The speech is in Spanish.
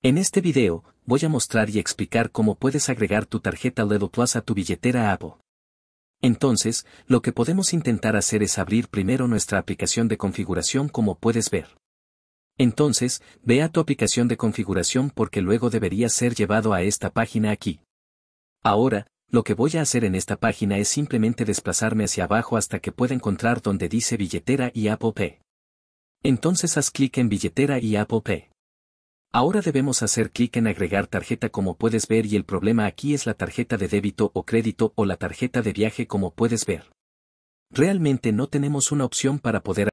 En este video, voy a mostrar y explicar cómo puedes agregar tu tarjeta Ledo Plus a tu billetera Apple. Entonces, lo que podemos intentar hacer es abrir primero nuestra aplicación de configuración como puedes ver. Entonces, ve a tu aplicación de configuración porque luego debería ser llevado a esta página aquí. Ahora, lo que voy a hacer en esta página es simplemente desplazarme hacia abajo hasta que pueda encontrar donde dice billetera y Apple Pay. Entonces haz clic en billetera y Apple Pay. Ahora debemos hacer clic en agregar tarjeta como puedes ver y el problema aquí es la tarjeta de débito o crédito o la tarjeta de viaje como puedes ver. Realmente no tenemos una opción para poder